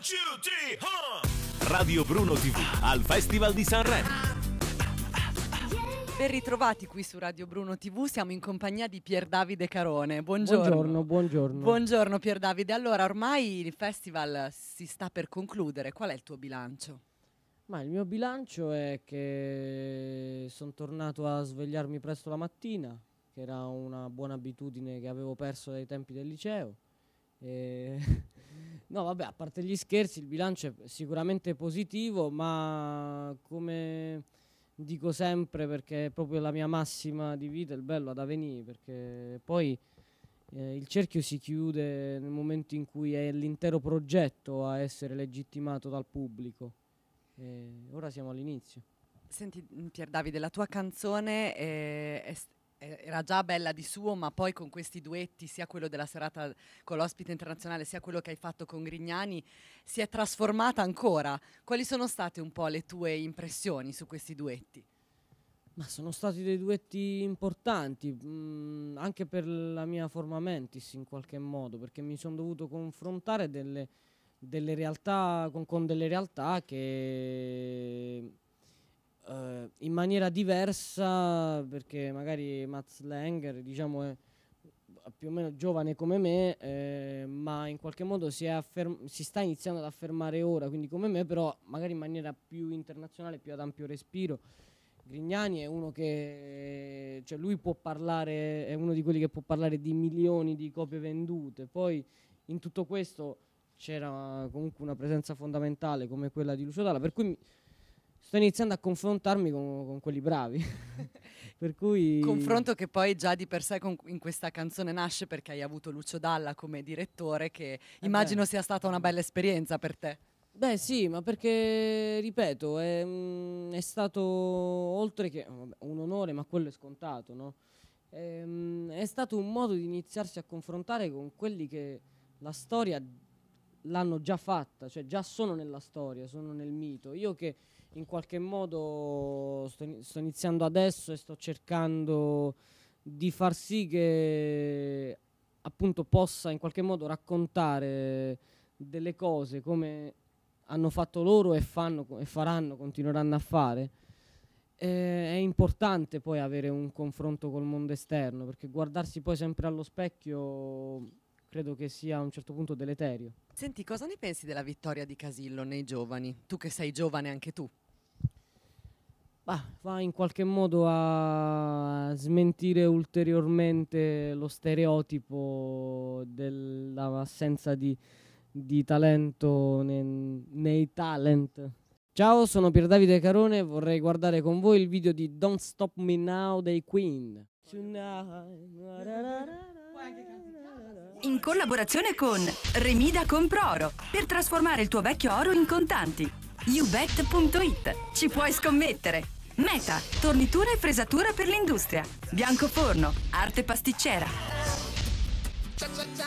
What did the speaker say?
two, three, huh! Radio Bruno TV al Festival di Sanremo. Ben ritrovati qui su Radio Bruno TV, siamo in compagnia di Pier Davide Carone. Buongiorno. Buongiorno, buongiorno. Buongiorno Pier Davide. Allora, ormai il festival si sta per concludere, qual è il tuo bilancio? Ma il mio bilancio è che sono tornato a svegliarmi presto la mattina, che era una buona abitudine che avevo perso dai tempi del liceo. E No, vabbè, a parte gli scherzi, il bilancio è sicuramente positivo, ma come dico sempre, perché è proprio la mia massima di vita, il bello ad avvenire, perché poi eh, il cerchio si chiude nel momento in cui è l'intero progetto a essere legittimato dal pubblico. E ora siamo all'inizio. Senti Pier Davide, la tua canzone eh, è, eh, era già bella di suo, ma poi con questi duetti, sia quello della serata con l'ospite internazionale, sia quello che hai fatto con Grignani, si è trasformata ancora. Quali sono state un po' le tue impressioni su questi duetti? Ma sono stati dei duetti importanti, mh, mm, anche per la mia forma mentis in qualche modo, perché mi sono dovuto confrontare delle, delle realtà, con, con delle realtà che uh, in maniera diversa perché magari Mats Langer diciamo è più o meno giovane come me eh, ma in qualche modo si, si, sta iniziando ad affermare ora quindi come me però magari in maniera più internazionale più ad ampio respiro Grignani è uno che cioè lui può parlare è uno di quelli che può parlare di milioni di copie vendute poi in tutto questo c'era comunque una presenza fondamentale come quella di Lucio Dalla per cui mi, sto iniziando a confrontarmi con, con quelli bravi. per cui... Confronto che poi già di per sé con, in questa canzone nasce perché hai avuto Lucio Dalla come direttore che eh immagino sia stata una bella esperienza per te. Beh sì, ma perché, ripeto, è, mm, è stato oltre che oh, vabbè, un onore, ma quello è scontato, no? È, ehm, è stato un modo di iniziarsi a confrontare con quelli che la storia l'hanno già fatta, cioè già sono nella storia, sono nel mito. Io che in qualche modo sto, sto iniziando adesso e sto cercando di far sì che appunto possa in qualche modo raccontare delle cose come hanno fatto loro e, fanno, e faranno, continueranno a fare. Eh, è importante poi avere un confronto col mondo esterno perché guardarsi poi sempre allo specchio credo che sia a un certo punto deleterio. Senti, cosa ne pensi della vittoria di Casillo nei giovani? Tu che sei giovane anche tu. Bah, va in qualche modo a smentire ulteriormente lo stereotipo dell'assenza di, di talento nei, nei talent. Ciao, sono Pier Davide Carone e vorrei guardare con voi il video di Don't Stop Me Now dei Queen. In collaborazione con Remida Comproro per trasformare il tuo vecchio oro in contanti. Youbet.it Ci puoi scommettere. Meta, tornitura e fresatura per l'industria. Biancoforno, arte pasticcera.